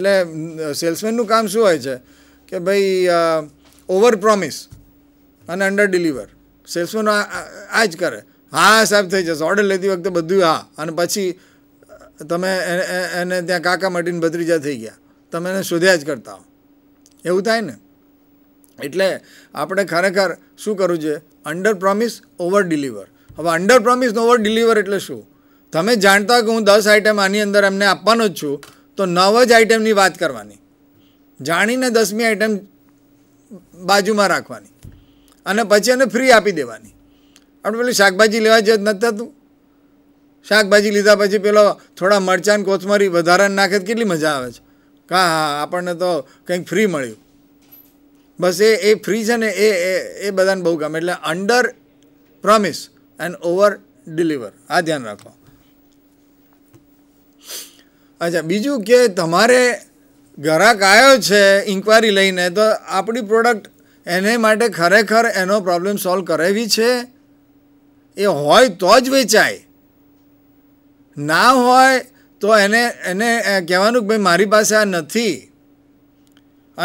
એટલે સેલ્સમેનનું કામ શું હોય છે કે ભાઈ ઓવર પ્રોમિસ અને અંડર ડિલિવર સેલ્સમેન આ જ કરે હા સાહેબ થઈ જશે ઓર્ડર લેતી વખતે બધું હા અને પછી તમે એને ત્યાં કાકા મટીને ભત્રીજા થઈ ગયા તમે એને શોધ્યા જ કરતા હો એવું થાય ને એટલે આપણે ખરેખર શું કરવું જોઈએ અંડર પ્રોમિસ ઓવર ડિલિવર હવે અંડર પ્રોમિસ ઓવર ડિલિવર એટલે શું તમે જાણતા કે હું દસ આઈટમ આની અંદર એમને આપવાનો જ છું તો નવ જ આઈટમની વાત કરવાની જાણીને દસમી આઈટમ બાજુમાં રાખવાની અને પછી એને ફ્રી આપી દેવાની આપણે પેલી શાકભાજી લેવા જ નથી થતું શાકભાજી લીધા પછી પેલો થોડા મરચાં કોથમરી વધારાને નાખે કેટલી મજા આવે છે કા હા આપણને તો કંઈક ફ્રી મળ્યું બસ એ એ ફ્રી છે ને એ એ બધાને બહુ ગમે એટલે under promise and over deliver આ ધ્યાન રાખો અચ્છા બીજું કે તમારે ગ્રાહક આવ્યો છે ઇન્કવાયરી લઈને તો આપણી પ્રોડક્ટ એને માટે ખરેખર એનો પ્રોબ્લેમ સોલ્વ કરાવી છે એ હોય તો જ વેચાય ના હોય તો એને એને કહેવાનું કે ભાઈ મારી પાસે આ નથી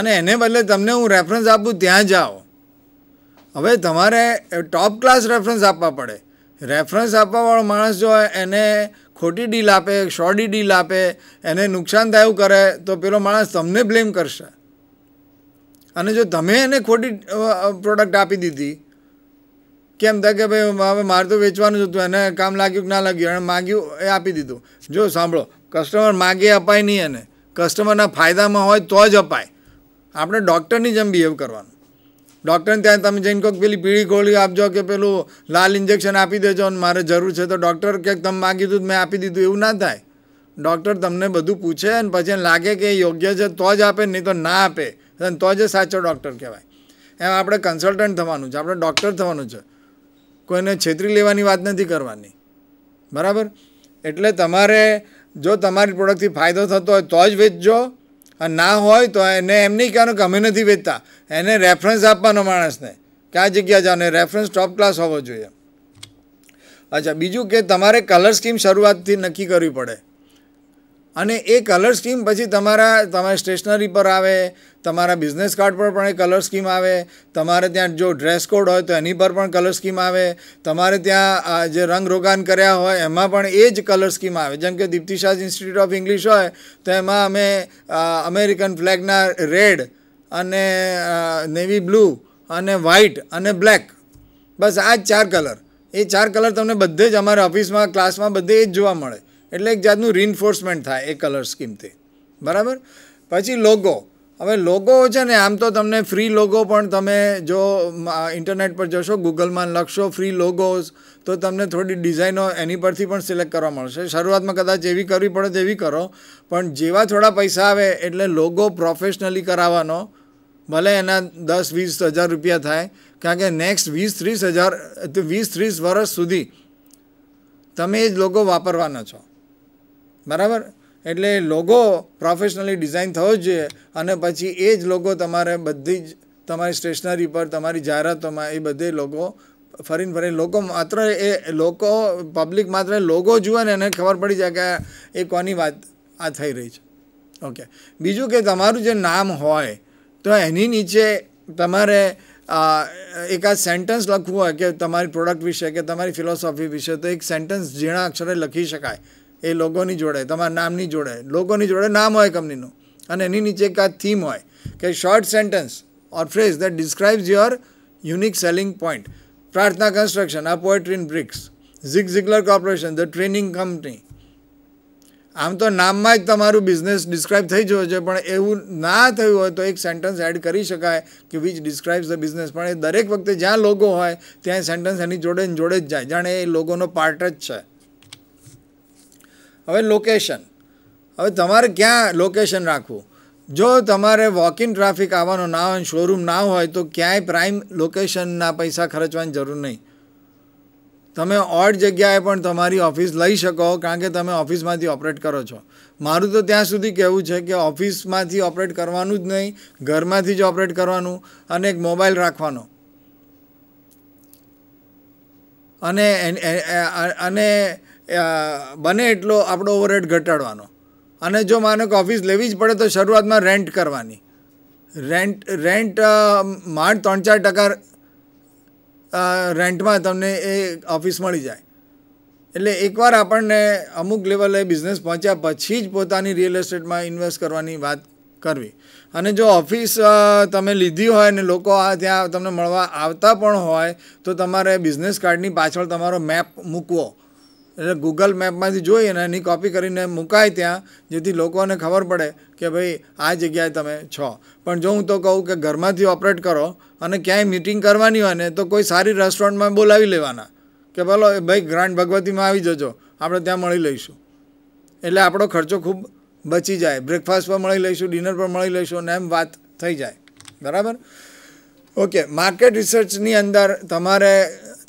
અને એને બદલે તમને હું રેફરન્સ આપું ત્યાં જાઓ હવે તમારે ટોપ ક્લાસ રેફરન્સ આપવા પડે રેફરન્સ આપવાવાળો માણસ જો એને ખોટી ડીલ આપે શોર્ટી ડીલ આપે એને નુકસાન થયું કરે તો પેલો માણસ તમને બ્લેમ કરશે અને જો તમે એને ખોટી પ્રોડક્ટ આપી દીધી કેમ થાય કે ભાઈ હવે મારે તો વેચવાનું જ હતું એને કામ લાગ્યું કે ના લાગ્યું એને માગ્યું એ આપી દીધું જો સાંભળો કસ્ટમર માગે અપાય નહીં એને કસ્ટમરના ફાયદામાં હોય તો જ અપાય આપણે ડૉક્ટરની જેમ બિહેવ કરવાનું ડૉક્ટરને ત્યાં તમે જઈને કહો પેલી પીળી ગોળી આપજો કે પેલું લાલ ઇન્જેક્શન આપી દેજો અને મારે જરૂર છે તો ડૉક્ટર ક્યાંક તમે માગી દીધું મેં આપી દીધું એવું ના થાય ડૉક્ટર તમને બધું પૂછે અને પછી એને લાગે કે યોગ્ય છે તો જ આપે નહીં તો ના આપે અને તો જ સાચો ડૉક્ટર કહેવાય એમ આપણે કન્સલ્ટન્ટ થવાનું છે આપણે ડૉક્ટર થવાનું છે કોઈને છેતરી લેવાની વાત નથી કરવાની બરાબર એટલે તમારે જો તમારી પ્રોડક્ટથી ફાયદો થતો હોય તો જ વેચજો ના હોય તો એને એમ નહીં કહેવાનું કે અમે નથી વેચતા એને રેફરન્સ આપવાનો માણસને કયા જગ્યા જવાનો રેફરન્સ ટોપ ક્લાસ હોવો જોઈએ અચ્છા બીજું કે તમારે કલર સ્કીમ શરૂઆતથી નક્કી કરવી પડે અને એ કલર સ્કીમ પછી તમારા તમારી સ્ટેશનરી પર આવે તમારા બિઝનેસ કાર્ડ પર પણ એ કલર સ્કીમ આવે તમારે ત્યાં જો ડ્રેસ કોડ હોય તો એની પર પણ કલર સ્કીમ આવે તમારે ત્યાં જે રંગ રોકાણ કર્યા હોય એમાં પણ એ જ કલર સ્કીમ આવે જેમ કે Deepti Shah institute of English હોય તો એમાં અમે અમેરિકન ફ્લેગના રેડ અને નેવી બ્લુ અને વ્હાઇટ અને બ્લેક બસ આ જ ચાર કલર એ ચાર કલર તમને બધે જ અમારા ઓફિસમાં ક્લાસમાં બધે જ જોવા મળે એટલે એક જાતનું રિન્ફોર્સમેન્ટ થાય એ કલર સ્કીમથી બરાબર પછી લોગો હવે લોગો છે ને આમ તો તમને ફ્રી લોગો પણ તમે જો ઇન્ટરનેટ પર જશો ગૂગલમાં લખશો ફ્રી લોગોઝ તો તમને થોડી ડિઝાઇનો એની પરથી પણ સિલેક્ટ કરવા મળશે શરૂઆતમાં કદાચ એવી કરવી પડે તેવી કરો પણ જેવા થોડા પૈસા આવે એટલે લોગો પ્રોફેશનલી કરાવવાનો ભલે એના દસ વીસ હજાર રૂપિયા થાય કારણ કે નેક્સ્ટ વીસ ત્રીસ હજાર વીસ ત્રીસ વર્ષ સુધી તમે એ જ લોગો વાપરવાના છો બરાબર એટલે લોગો પ્રોફેશનલી ડિઝાઇન થવો જ જોઈએ અને પછી એ જ લોગો તમારે બધી જ તમારી સ્ટેશનરી પર તમારી જાહેરાતોમાં એ બધે લોગો ફરીને ફરીને લોકો માત્ર એ લોકો પબ્લિક માત્ર લોગો જુએ ને એને ખબર પડી જાય કે એ કોની વાત આ થઈ રહી છે ઓકે બીજું કે તમારું જે નામ હોય તો એની નીચે તમારે એકાદ સેન્ટન્સ લખવું હોય કે તમારી પ્રોડક્ટ વિશે કે તમારી ફિલોસોફી વિશે તો એક સેન્ટન્સ ઝીણા અક્ષરે લખી શકાય એ લોગોની જોડે તમારા નામની જોડે લોગોની જોડે નામ હોય કંપનીનું અને એની નીચે એક આ થીમ હોય કે short sentence or phrase that describes your unique selling point Prarthana construction આ poetry in bricks Zig Ziglar corporation the training company આમ તો નામમાં જ તમારું બિઝનેસ ડિસ્ક્રાઇબ થઈ જવો છે પણ એવું ના થયું હોય તો એક સેન્ટેન્સ એડ કરી શકાય કે વિચ ડિસ્ક્રાઇબ્સ ધ બિઝનેસ પણ એ દરેક વખતે જ્યાં લોગો હોય ત્યાં સેન્ટેન્સ એની જોડે જોડે જ જાય જાણે એ લોગોનો પાર્ટ જ છે હવે લોકેશન હવે તમારે ક્યાં લોકેશન રાખવું જો તમારે વોકિંગ ટ્રાફિક આવવાનો ના હોય શોરૂમ ના હોય તો ક્યાંય પ્રાઇમ લોકેશનના પૈસા ખર્ચવાની જરૂર નહીં તમે ઓડ જગ્યાએ પણ તમારી ઓફિસ લઈ શકો કારણ કે તમે ઓફિસમાંથી ઓપરેટ કરો છો મારું તો ત્યાં સુધી કહેવું છે કે ઓફિસમાંથી ઓપરેટ કરવાનું જ નહીં ઘરમાંથી જ ઓપરેટ કરવાનું અને એક મોબાઈલ રાખવાનો અને અને બને એટલો આપણો ઓવરહેડ ઘટાડવાનો અને જો માનો કે ઓફિસ લેવી જ પડે તો શરૂઆતમાં રેન્ટ કરવાની રેન્ટ રેન્ટ માંડ ત્રણ ચાર ટકા રેન્ટમાં તમને એ ઓફિસ મળી જાય એટલે એકવાર આપણને અમુક લેવલે બિઝનેસ પહોંચ્યા પછી જ પોતાની રિયલ એસ્ટેટમાં ઇન્વેસ્ટ કરવાની વાત કરવી અને જો ઓફિસ તમે લીધી હોય ને લોકો આ ત્યાં તમને મળવા આવતા પણ હોય તો તમારે બિઝનેસ કાર્ડની પાછળ તમારો મેપ મૂકવો એટલે ગૂગલ મેપમાંથી જોઈ અને એની કોપી કરીને મુકાય ત્યાં જેથી લોકોને ખબર પડે કે ભાઈ આ જગ્યાએ તમે છો પણ જો હું તો કહું કે ઘરમાંથી ઓપરેટ કરો અને ક્યાંય મિટિંગ કરવાની હોય ને તો કોઈ સારી રેસ્ટોરન્ટમાં બોલાવી લેવાના કે ભલો ભાઈ ગ્રાન્ડ ભગવતીમાં આવી જજો આપણે ત્યાં મળી લઈશું એટલે આપણો ખર્ચો ખૂબ બચી જાય બ્રેકફાસ્ટ પણ મળી લઈશું ડિનર પણ મળી લઈશું અને એમ વાત થઈ જાય બરાબર ઓકે માર્કેટ રિસર્ચની અંદર તમારે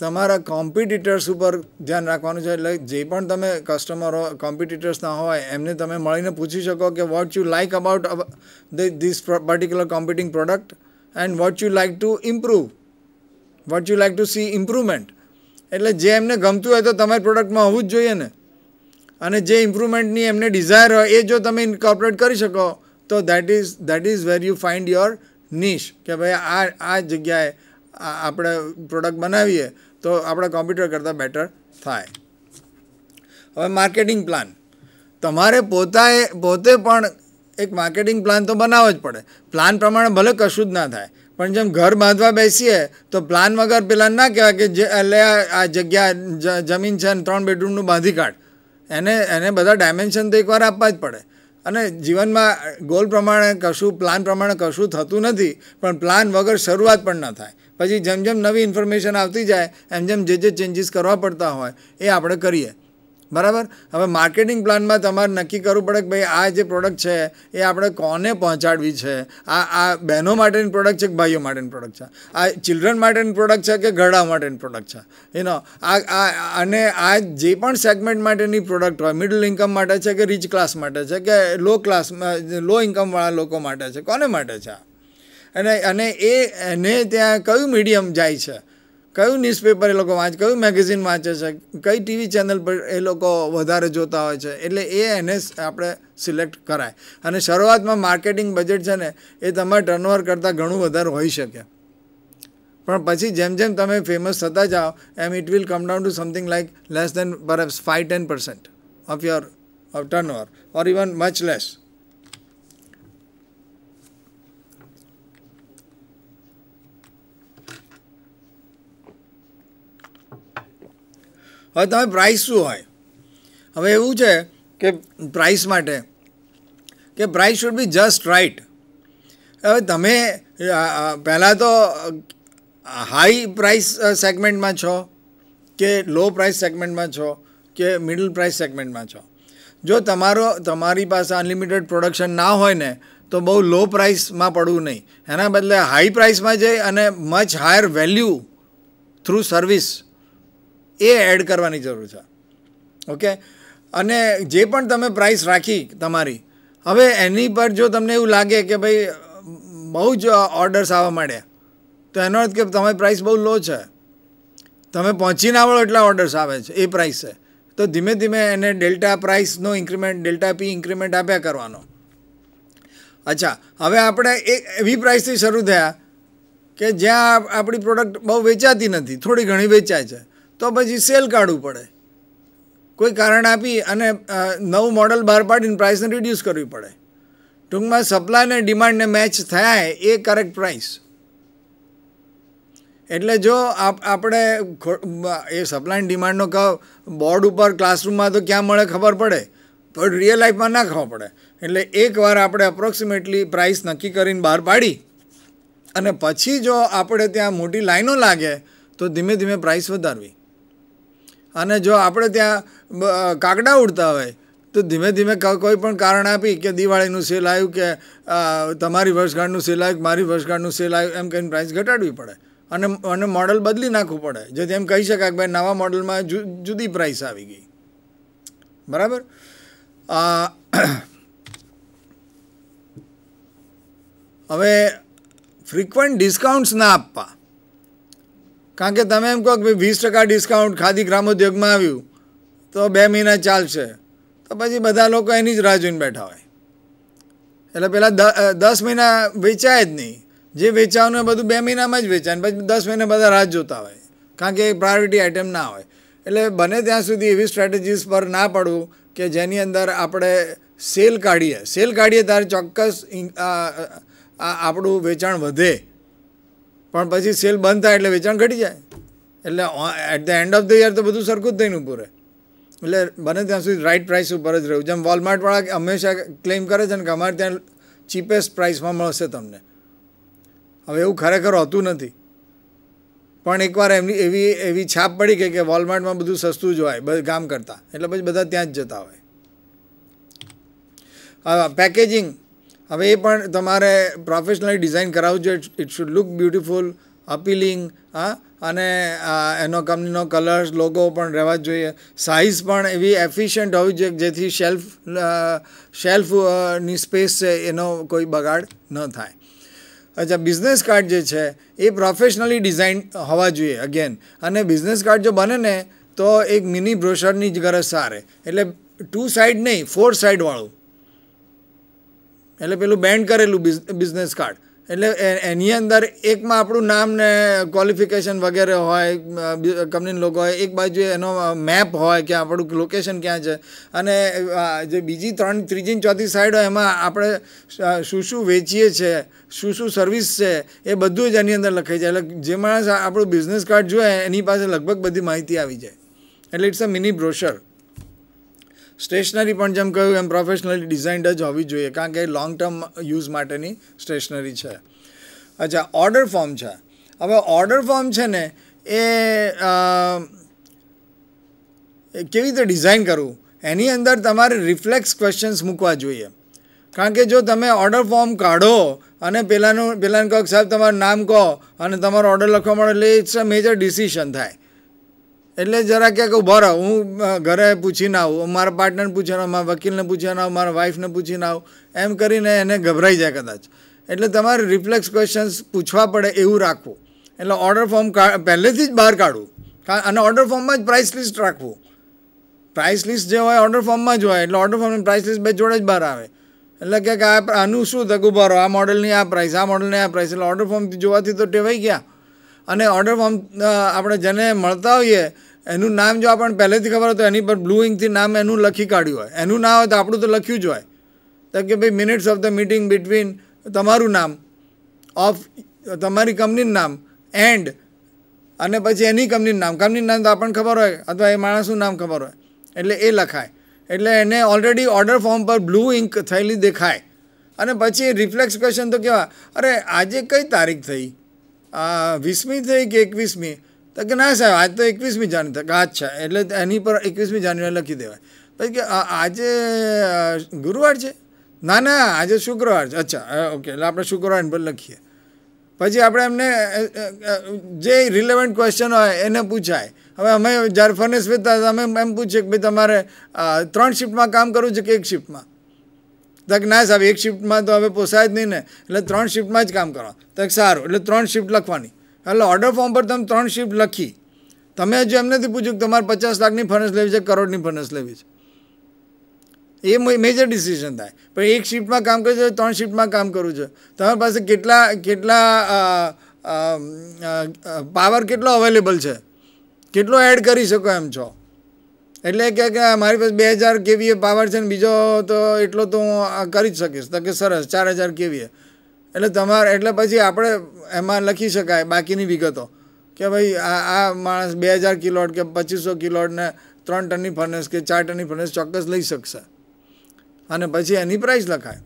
તમારા કોમ્પિટિટર્સ ઉપર ધ્યાન રાખવાનું છે એટલે જે પણ તમે કસ્ટમર હો કોમ્પિટિટર્સના હોય એમને તમે મળીને પૂછી શકો કે what you like about this particular competing product and what you like to improve what you like to see improvement એટલે જે એમને ગમતું હોય તો તમારી પ્રોડક્ટમાં હોવું જ જોઈએ ને અને જે ઇમ્પ્રુવમેન્ટની એમને ડિઝાયર હોય એ જો તમે ઇન્કોર્પોરેટ કરી શકો તો that is that is where you find your niche કે ભાઈ આ આ જગ્યાએ આપણે પ્રોડક્ટ બનાવીએ તો આપણે કોમ્પ્યુટર કરતાં બેટર થાય હવે માર્કેટિંગ પ્લાન તમારે પોતાએ પોતે પણ એક માર્કેટિંગ પ્લાન તો બનાવવો જ પડે પ્લાન પ્રમાણે ભલે કશું જ ના થાય પણ જેમ ઘર બાંધવા બેસીએ તો પ્લાન વગર પેલા ના કહેવાય કે જે એટલે આ જગ્યા જમીન છે ને ત્રણ બેડરૂમનું બાંધી કાઢ એને એને બધા ડાયમેન્શન તો એકવાર આપવા જ પડે અને જીવનમાં ગોલ પ્રમાણે કશું પ્લાન પ્રમાણે કશું થતું નથી પણ પ્લાન વગર શરૂઆત પણ ન થાય પછી જેમ જેમ નવી ઇન્ફોર્મેશન આવતી જાય એમ જેમ જે જે ચેન્જીસ કરવા પડતા હોય એ આપણે કરીએ બરાબર હવે માર્કેટિંગ પ્લાનમાં તમારે નક્કી કરવું પડે કે ભાઈ આ જે પ્રોડક્ટ છે એ આપણે કોને પહોંચાડવી છે આ આ બહેનો માટેની પ્રોડક્ટ છે કે ભાઈઓ માટેની પ્રોડક્ટ છે આ ચિલ્ડ્રન માટેની પ્રોડક્ટ છે કે ઘરડા માટેની પ્રોડક્ટ છે યુનો આ આ અને આ જે પણ સેગમેન્ટ માટેની પ્રોડક્ટ હોય મિડલ ઇન્કમ માટે છે કે રીચ ક્લાસ માટે છે કે લો ક્લાસ લો ઇન્કમવાળા લોકો માટે છે કોને માટે છે આ અને અને એ એને ત્યાં કયું મીડિયમ જાય છે કયું ન્યૂઝપેપર એ લોકો વાંચે કયું મેગેઝિન વાંચે છે કઈ ટીવી ચેનલ પર એ લોકો વધારે જોતા હોય છે એટલે એ એને આપણે સિલેક્ટ કરાય અને શરૂઆતમાં માર્કેટિંગ બજેટ છે ને એ તમારે ટર્નઓવર કરતાં ઘણું વધારે હોઈ શકે પણ પછી જેમ જેમ તમે ફેમસ થતા જાઓ એમ it will come down to something like less than પર five ten percent of your turnover or even much less હવે તમે પ્રાઇસ શું હોય હવે એવું છે કે પ્રાઇસ માટે કે price should be just right હવે તમે પહેલાં તો હાઈ પ્રાઇસ સેગમેન્ટમાં છો કે લો પ્રાઇસ સેગમેન્ટમાં છો કે મિડલ પ્રાઇસ સેગમેન્ટમાં છો જો તમારો તમારી પાસે અનલિમિટેડ પ્રોડક્શન ના હોય ને તો બહુ લો પ્રાઇસમાં પડવું નહીં એના બદલે હાઈ પ્રાઇસમાં જઈ અને much higher value through service એ એડ કરવાની જરૂર છે ઓકે અને જે પણ તમે પ્રાઇસ રાખી તમારી હવે એની પર જો તમને એવું લાગે કે ભાઈ બહુ જ ઓર્ડર્સ આવવા માંડ્યા તો એનો અર્થ કે તમારી પ્રાઇસ બહુ લો છે તમે પહોંચી ના વળો એટલા ઓર્ડર્સ આવે છે એ પ્રાઇસ છે તો ધીમે ધીમે એને ડેલ્ટા પ્રાઇસનો ઇન્ક્રીમેન્ટ ડેલ્ટા પી ઇન્ક્રીમેન્ટ આપ્યા કરવાનો અચ્છા હવે આપણે એ એવી પ્રાઇસથી શરૂ થયા કે જ્યાં આપણી પ્રોડક્ટ બહુ વેચાતી નથી થોડી ઘણી વેચાય છે તો પછી સેલ કાઢવું પડે કોઈ કારણ આપી અને નવું મોડલ બહાર પાડીને પ્રાઇસને રિડ્યુસ કરવી પડે ટૂંકમાં સપ્લાય અને ડિમાન્ડને મેચ થયા એ કરેક્ટ પ્રાઇસ એટલે જો આપણે એ સપ્લાય ડિમાન્ડનો કહો બોર્ડ ઉપર ક્લાસરૂમમાં તો ક્યાં મળે ખબર પડે પણ રિયલ લાઈફમાં ના ખબર પડે એટલે એકવાર આપણે અપ્રોક્સિમેટલી પ્રાઇસ નક્કી કરીને બહાર પાડી અને પછી જો આપણે ત્યાં મોટી લાઈનો લાગે તો ધીમે ધીમે પ્રાઇસ વધારવી અને જો આપણે ત્યાં કાગડા ઉડતા હોય તો ધીમે ધીમે કોઈ પણ કારણ આપી કે દિવાળીનું સેલ આવ્યું કે તમારી વર્ષગાંઠનું સેલ આવ્યું મારી વર્ષગાંઠનું સેલ આવ્યું એમ કહીને પ્રાઇસ ઘટાડવી પડે અને અને મોડલ બદલી નાખવું પડે જેથી એમ કહી શકાય કે ભાઈ નવા મોડલમાં જુદી પ્રાઇસ આવી ગઈ બરાબર હવે ફ્રિકવન્ટ ડિસ્કાઉન્ટ્સ ના આપવા કારણ કે તમે એમ કહો કે વીસ ટકા ડિસ્કાઉન્ટ ખાદી ગ્રામોદ્યોગમાં આવ્યું તો બે મહિના ચાલશે તો પછી બધા લોકો એની જ રાહ જોઈને બેઠા હોય એટલે પહેલાં દસ મહિના વેચાય જ નહીં જે એ બધું બે મહિનામાં જ વેચાય પછી દસ મહિના બધા રાહ જોતા હોય કારણ કે એ પ્રાયોરિટી આઇટમ ના હોય એટલે બને ત્યાં સુધી એવી સ્ટ્રેટેજીસ પર ના પડવું કે જેની અંદર આપણે સેલ કાઢીએ સેલ કાઢીએ ત્યારે ચોક્કસ આપણું વેચાણ વધે પણ પછી સેલ બંધ થાય એટલે વેચાણ ઘટી જાય એટલે at the end of the year તો બધું સરખું જ થઈને ઊભું રહે એટલે બને ત્યાં સુધી રાઇટ પ્રાઇસ ઉપર જ રહ્યું જેમ વોલમાર્ટવાળા હંમેશા ક્લેમ કરે છે ને કે અમારે ત્યાં ચીપેસ્ટ પ્રાઇસમાં મળશે તમને હવે એવું ખરેખર હોતું નથી પણ એકવાર એમની એવી એવી છાપ પડી ગઈ કે વોલમાર્ટમાં બધું સસ્તું જ હોય કામ કરતાં એટલે પછી બધા ત્યાં જ જતા હોય પેકેજિંગ હવે એ પણ તમારે પ્રોફેશનલી ડિઝાઇન કરાવવું જોઈએ it should look beautiful appealing હા અને એનો કંપનીનો કલર્સ લોગો પણ રહેવા જ જોઈએ સાઇઝ પણ એવી એફિશિયન્ટ હોવી જોઈએ જેથી શેલ્ફ શેલ્ફની સ્પેસ છે એનો કોઈ બગાડ ન થાય અચ્છા બિઝનેસ કાર્ડ જે છે એ પ્રોફેશનલી ડિઝાઇન હોવા જોઈએ અગેન અને બિઝનેસ કાર્ડ જો બને ને તો એક મિની બ્રોશરની જ ગરજ સારે એટલે ટુ સાઇડ નહીં ફોર સાઇડવાળું એટલે પેલું બેન્ડ કરેલું બિઝનેસ કાર્ડ એટલે એની અંદર એકમાં આપણું નામ ને ક્વોલિફિકેશન વગેરે હોય કંપનીના લોકો હોય એક બાજુ એનો મેપ હોય કે આપણું લોકેશન ક્યાં છે અને જે બીજી ત્રણ ત્રીજી ચોથી સાઈડ હોય એમાં આપણે શું શું વેચીએ છીએ શું શું સર્વિસ છે એ બધું જ એની અંદર લખાઈ જાય એટલે જે માણસ આપણું બિઝનેસ કાર્ડ જોઈએ એની પાસે લગભગ બધી માહિતી આવી જાય એટલે it's a mini brochure stationery પણ જેમ કહ્યું એમ પ્રોફેશનલી ડિઝાઇન્ડ જ હોવી જોઈએ કારણ કે લોંગ ટર્મ યુઝ માટેની સ્ટેશનરી છે અચ્છા ઓર્ડર ફોર્મ છે હવે ઓર્ડર ફોર્મ છે ને એ કેવી રીતે ડિઝાઇન કરવું એની અંદર તમારે રિફ્લેક્સ ક્વેશ્ચન્સ મૂકવા જોઈએ કારણ કે જો તમે ઓર્ડર ફોર્મ કાઢો અને પેલાનું પહેલાંનું કહો સાહેબ તમારું નામ કહો અને તમારો ઓર્ડર લખવા મળે એટલે ઇટ્સ અ મેજર ડિસિશન થાય એટલે જરા ક્યાંક ઉભો રહો હું ઘરે પૂછીને આવું મારા પાર્ટનરને પૂછીને આવું મારા વકીલને પૂછીને આવું મારા વાઈફને પૂછીને આવું એમ કરીને એને ગભરાઈ જાય કદાચ એટલે તમારે રિફ્લેક્સ ક્વેશ્ચન્સ પૂછવા પડે એવું રાખવું એટલે ઓર્ડર ફોર્મ પહેલેથી જ બહાર કાઢવું અને ઓર્ડર ફોર્મમાં જ પ્રાઇસ લિસ્ટ રાખવું પ્રાઇસ લિસ્ટ જે હોય ઓર્ડર ફોર્મમાં જ હોય એટલે ઓર્ડર ફોર્મ પ્રાઇસ લિસ્ટ બે જોડે જ બહાર આવે એટલે કે આ આનું શું તક ઉભો રહો આ મોડલની આ પ્રાઇસ આ મોડલની આ પ્રાઇસ એટલે ઓર્ડર ફોર્મ જોવાથી તો ટેવાઈ ગયા અને ઓર્ડર ફોર્મ આપણે જેને મળતા હોઈએ એનું નામ જો આપણને પહેલેથી ખબર હોય તો એની પર બ્લુ ઇંકથી નામ એનું લખી કાઢ્યું હોય એનું ના હોય તો આપણું તો લખ્યું જ હોય તો કે ભાઈ minutes of the meeting between તમારું નામ ઓફ તમારી કંપનીનું નામ એન્ડ અને પછી એની કંપનીનું નામ કંપનીનું નામ તો આપણને ખબર હોય અથવા એ માણસનું નામ ખબર હોય એટલે એ લખાય એટલે એને ઓલરેડી ઓર્ડર ફોર્મ પર બ્લુ ઇંક થયેલી દેખાય અને પછી રિફ્લેક્સ ક્વેશ્ચન તો કેવા અરે આજે કઈ તારીખ થઈ વીસમી થઈ કે એકવીસમી તો કે ના સાહેબ આજ તો એકવીસમી જાન્યુ કે અચ્છા એટલે એની પર એકવીસમી જાન્યુઆરી લખી દેવાય પછી કે આજે ગુરુવાર છે ના ના આજે શુક્રવાર છે અચ્છા ઓકે એટલે આપણે શુક્રવાર પર લખીએ પછી આપણે એમને જે રિલેવન્ટ ક્વેશ્ચન હોય એને પૂછાય હવે અમે જ્યારે ફર્નેસ વેતા અમે એમ પૂછીએ કે ભાઈ તમારે ત્રણ શિફ્ટમાં કામ કરવું છે કે એક શિફ્ટમાં તક ના સાહેબ એક શિફ્ટમાં તો હવે પોસાય જ નહીં ને એટલે ત્રણ શિફ્ટમાં જ કામ કરો તક સારું એટલે ત્રણ શિફ્ટ લખવાની એટલે ઓર્ડર ફોર્મ પર તમે ત્રણ શિફ્ટ લખી તમે હજુ એમ નથી પૂછ્યું કે તમારે પચાસ લાખની ફર્નેસ લેવી છે કરોડની ફર્નેસ લેવી છે એ મેજર ડિસિઝન થાય પણ એક શિફ્ટમાં કામ કરું છું ત્રણ શિફ્ટમાં કામ કરું છે તમારી પાસે કેટલા કેટલા પાવર કેટલો અવેલેબલ છે કેટલો એડ કરી શકો એમ છો એટલે કે મારી પાસે બે હજાર કેવીએ પાવર છે ને બીજો તો એટલો તો હું કરી જ શકીશ તો કે સરસ ચાર હજાર કેવીએ એટલે તમારે એટલે પછી આપણે એમાં લખી શકાય બાકીની વિગતો કે ભાઈ આ આ માણસ બે હજાર કિલોટ કે પચીસો કિલોટને ત્રણ ટનની ફર્નેસ કે ચાર ટનની ફર્નેસ ચોક્કસ લઈ શકશે અને પછી એની પ્રાઇસ લખાય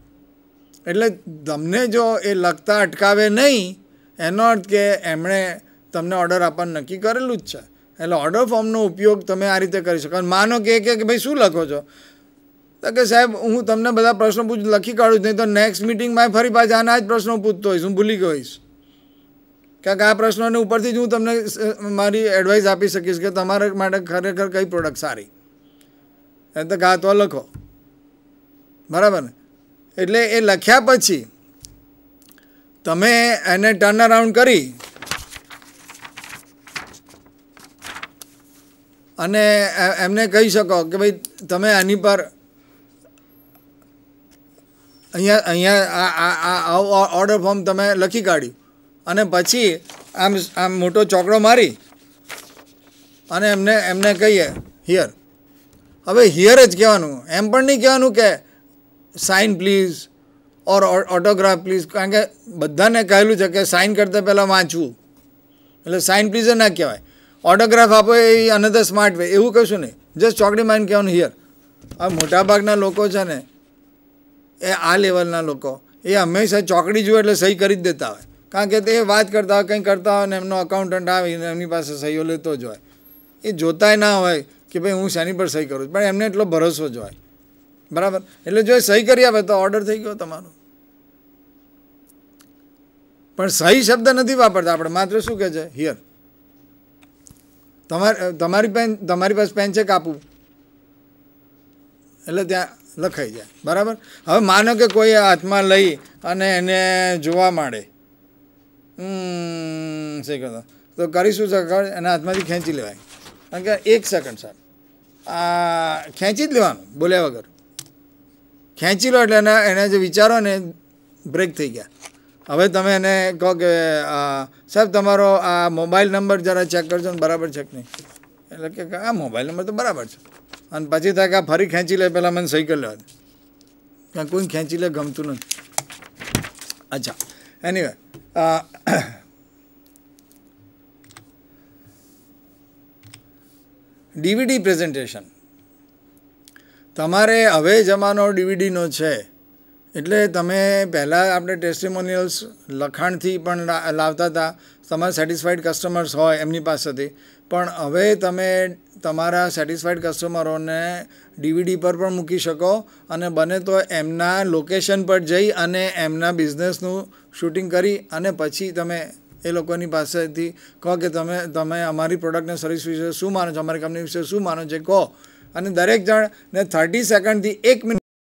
એટલે તમને જો એ લખતા અટકાવે નહીં એનો અર્થ કે એમણે તમને ઓર્ડર આપવાનું નક્કી કરેલું જ છે એટલે ઓર્ડર ફોર્મનો ઉપયોગ તમે આ રીતે કરી શકો માનો કે કે ભાઈ શું લખો છો તો કે સાહેબ હું તમને બધા પ્રશ્નો પૂછ લખી કાઢું છું નહીં તો નેક્સ્ટ મિટિંગમાં ફરી પાછા આના જ પ્રશ્નો પૂછતો હોઈશ હું ભૂલી ગયો હોઈશ કારણ કે આ પ્રશ્નોને ઉપરથી જ હું તમને મારી એડવાઇસ આપી શકીશ કે તમારા માટે ખરેખર કઈ પ્રોડક્ટ સારી એ તો કાં તો લખો બરાબર ને એટલે એ લખ્યા પછી તમે એને ટર્ન અરાઉન્ડ કરી અને એમને કહી શકો કે ભાઈ તમે આની પર અહીંયા અહીંયા આ આ ઓર્ડર ફોર્મ તમે લખી કાઢ્યું અને પછી આમ આમ મોટો ચોકડો મારી અને એમને એમને કહીએ હિયર હવે હિયર જ કહેવાનું એમ પણ નહીં કહેવાનું કે sign please or autograph please કારણ કે બધાને કહેલું છે કે સાઇન કરતાં પહેલાં વાંચવું એટલે સાઇન પ્લીઝ ના કહેવાય ઓટોગ્રાફ આપો એ અનધર સ્માર્ટ વે એવું કહેશું નહીં જસ્ટ ચોકડી માઇન કહેવાનું હિયર આ મોટાભાગના લોકો છે ને એ આ લેવલના લોકો એ હંમેશા ચોકડી જુએ એટલે સહી કરી જ દેતા હોય કારણ કે તે વાત કરતા હોય કંઈ કરતા હોય ને એમનો અકાઉન્ટન્ટ આવીને એમની પાસે સહીઓ લેતો જ હોય એ જોતાય ના હોય કે ભાઈ હું શેની પર સહી કરું છું પણ એમને એટલો ભરોસો જ હોય બરાબર એટલે જો સહી કરી આવે તો ઓર્ડર થઈ ગયો તમારો પણ સહી શબ્દ નથી વાપરતા આપણે માત્ર શું કહે છે હિયર તમારી તમારી પેન તમારી પાસે પેન છે કાપવું એટલે ત્યાં લખાઈ જાય બરાબર હવે માનો કે કોઈ હાથમાં લઈ અને એને જોવા માંડે શું કહો તો કરીશું સર એના હાથમાંથી ખેંચી લેવાય કારણ કે એક સેકન્ડ સાહેબ આ ખેંચી જ લેવાનું બોલ્યા વગર ખેંચી લો એટલે એના એને જે વિચારો ને બ્રેક થઈ ગયા હવે તમે એને કહો કે સાહેબ તમારો આ મોબાઈલ નંબર જરા ચેક કરજો ને બરાબર છે કે નહીં એટલે કે આ મોબાઈલ નંબર તો બરાબર છે અને પછી થાય કે ફરી ખેંચી લે પહેલાં મને સાયકલ લેવા ત્યાં કોઈને ખેંચી લે ગમતું નથી અચ્છા એની ડીવીડી પ્રેઝન્ટેશન તમારે હવે જમાનો ડીવીડીનો છે એટલે તમે પહેલાં આપણે ટેસ્ટિમોનિયલ્સ લખાણથી પણ લાવતા હતા તમારા સેટિસ્ફાઈડ કસ્ટમર્સ હોય એમની પાસેથી પણ હવે તમે તમારા સેટિસ્ફાઈડ કસ્ટમરોને ડીવીડી પર પણ મૂકી શકો અને બને તો એમના લોકેશન પર જઈ અને એમના બિઝનેસનું શૂટિંગ કરી અને પછી તમે એ લોકોની પાસેથી કહો કે તમે તમે અમારી પ્રોડક્ટને સર્વિસ વિશે શું માનો છો અમારી કંપની વિશે શું માનો છે કહો અને દરેક જણને થર્ટી સેકન્ડથી એક મિનિટ